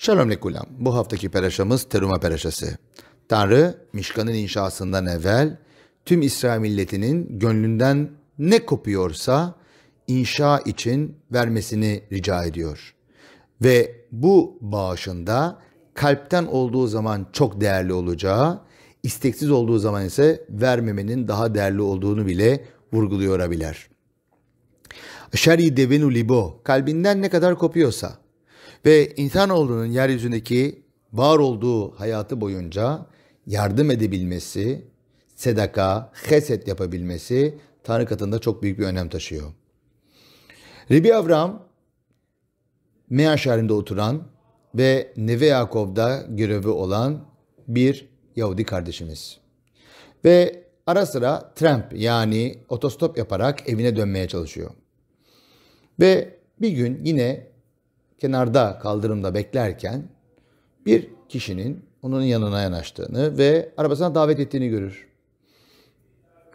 Şalom lekulam. Bu haftaki peraşamız Teruma peraşası. Tanrı, Mişkan'ın inşasından evvel tüm İsrail milletinin gönlünden ne kopuyorsa inşa için vermesini rica ediyor. Ve bu bağışında kalpten olduğu zaman çok değerli olacağı, isteksiz olduğu zaman ise vermemenin daha değerli olduğunu bile vurguluyor abiler. Şer'i devenu libo, kalbinden ne kadar kopuyorsa, ve insanoğlunun yeryüzündeki var olduğu hayatı boyunca yardım edebilmesi, sedaka, heset yapabilmesi Tanrı katında çok büyük bir önem taşıyor. Rebi Avram, Mea şehrinde oturan ve Neve Yakov'da görevi olan bir Yahudi kardeşimiz. Ve ara sıra tramp yani otostop yaparak evine dönmeye çalışıyor. Ve bir gün yine kenarda kaldırımda beklerken bir kişinin onun yanına yanaştığını ve arabasına davet ettiğini görür.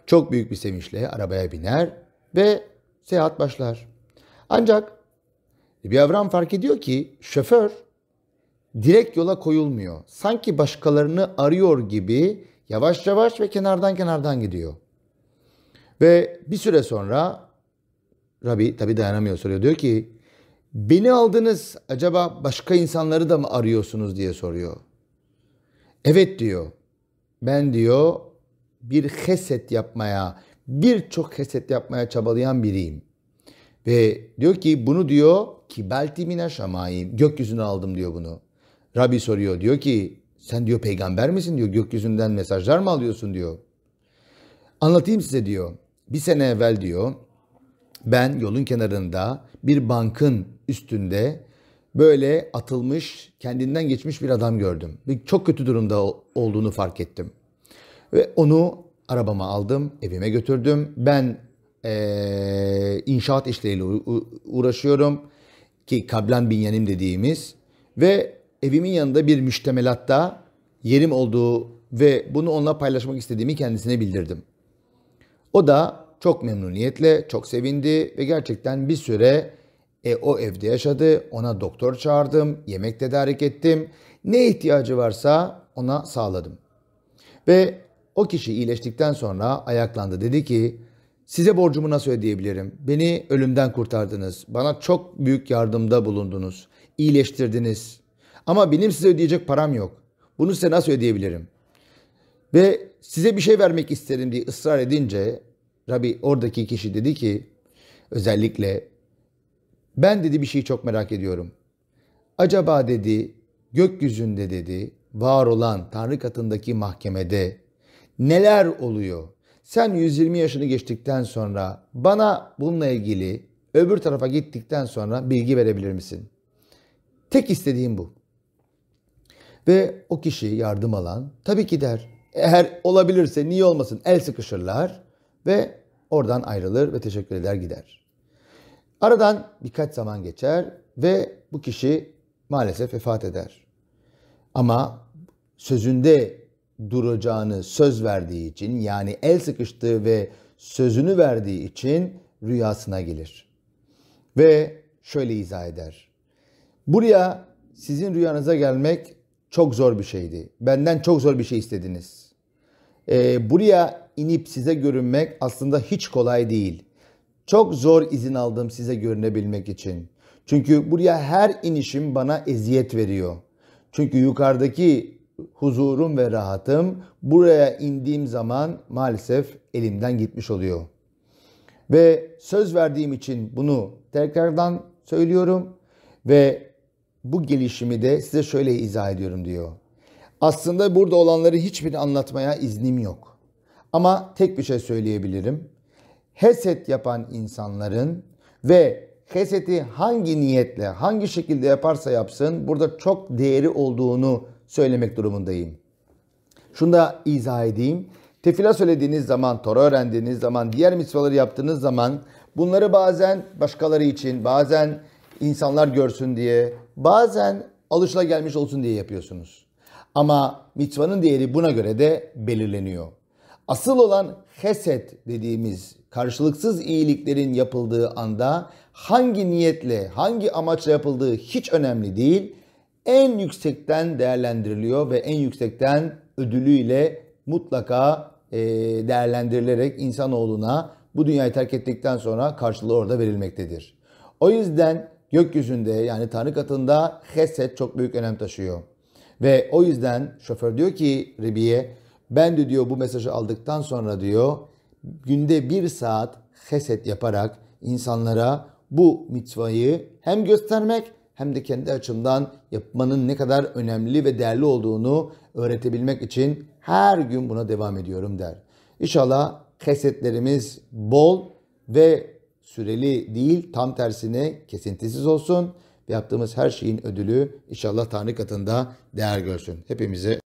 Çok büyük bir sevinçle arabaya biner ve seyahat başlar. Ancak bir avram fark ediyor ki şoför direkt yola koyulmuyor. Sanki başkalarını arıyor gibi yavaş yavaş ve kenardan kenardan gidiyor. Ve bir süre sonra Rabbi tabi dayanamıyor soruyor. Diyor ki Beni aldınız acaba başka insanları da mı arıyorsunuz diye soruyor. Evet diyor. Ben diyor bir heset yapmaya, birçok heset yapmaya çabalayan biriyim. Ve diyor ki bunu diyor ki belti mina şamayim. Gökyüzünü aldım diyor bunu. Rabbi soruyor diyor ki sen diyor peygamber misin diyor gökyüzünden mesajlar mı alıyorsun diyor. Anlatayım size diyor. Bir sene evvel diyor ben yolun kenarında bir bankın üstünde böyle atılmış, kendinden geçmiş bir adam gördüm. Bir çok kötü durumda olduğunu fark ettim. Ve onu arabama aldım, evime götürdüm. Ben ee, inşaat işleriyle uğraşıyorum ki kablan binyanim dediğimiz ve evimin yanında bir müştemelatta yerim olduğu ve bunu onunla paylaşmak istediğimi kendisine bildirdim. O da çok memnuniyetle, çok sevindi ve gerçekten bir süre e, o evde yaşadı. Ona doktor çağırdım, yemek tedarik ettim. Ne ihtiyacı varsa ona sağladım. Ve o kişi iyileştikten sonra ayaklandı. Dedi ki size borcumu nasıl ödeyebilirim? Beni ölümden kurtardınız. Bana çok büyük yardımda bulundunuz. İyileştirdiniz. Ama benim size ödeyecek param yok. Bunu size nasıl ödeyebilirim? Ve size bir şey vermek isterim diye ısrar edince Rabbi oradaki kişi dedi ki özellikle ben dedi bir şeyi çok merak ediyorum. Acaba dedi gökyüzünde dedi var olan Tanrı katındaki mahkemede neler oluyor? Sen 120 yaşını geçtikten sonra bana bununla ilgili öbür tarafa gittikten sonra bilgi verebilir misin? Tek istediğim bu. Ve o kişi yardım alan tabii ki der. Eğer olabilirse niye olmasın el sıkışırlar. Ve oradan ayrılır ve teşekkür eder gider. Aradan birkaç zaman geçer ve bu kişi maalesef vefat eder. Ama sözünde duracağını söz verdiği için yani el sıkıştığı ve sözünü verdiği için rüyasına gelir. Ve şöyle izah eder. Buraya sizin rüyanıza gelmek çok zor bir şeydi. Benden çok zor bir şey istediniz e, buraya inip size görünmek aslında hiç kolay değil. Çok zor izin aldım size görünebilmek için. Çünkü buraya her inişim bana eziyet veriyor. Çünkü yukarıdaki huzurum ve rahatım buraya indiğim zaman maalesef elimden gitmiş oluyor. Ve söz verdiğim için bunu tekrardan söylüyorum ve bu gelişimi de size şöyle izah ediyorum diyor. Aslında burada olanları hiçbirini anlatmaya iznim yok. Ama tek bir şey söyleyebilirim. Heset yapan insanların ve heseti hangi niyetle, hangi şekilde yaparsa yapsın burada çok değeri olduğunu söylemek durumundayım. Şunu da izah edeyim. Tefila söylediğiniz zaman, Tora öğrendiğiniz zaman, diğer misvaları yaptığınız zaman bunları bazen başkaları için, bazen insanlar görsün diye, bazen alışılagelmiş olsun diye yapıyorsunuz. Ama mitvanın değeri buna göre de belirleniyor. Asıl olan heset dediğimiz karşılıksız iyiliklerin yapıldığı anda hangi niyetle, hangi amaçla yapıldığı hiç önemli değil. En yüksekten değerlendiriliyor ve en yüksekten ödülüyle mutlaka e, değerlendirilerek insanoğluna bu dünyayı terk ettikten sonra karşılığı orada verilmektedir. O yüzden gökyüzünde yani Tanrı katında heset çok büyük önem taşıyor. Ve o yüzden şoför diyor ki Rebi'ye ben de diyor bu mesajı aldıktan sonra diyor günde bir saat heset yaparak insanlara bu mitvayı hem göstermek hem de kendi açımdan yapmanın ne kadar önemli ve değerli olduğunu öğretebilmek için her gün buna devam ediyorum der. İnşallah kesetlerimiz bol ve süreli değil tam tersine kesintisiz olsun ve Yaptığımız her şeyin ödülü inşallah Tanrı katında değer görsün. Hepimizi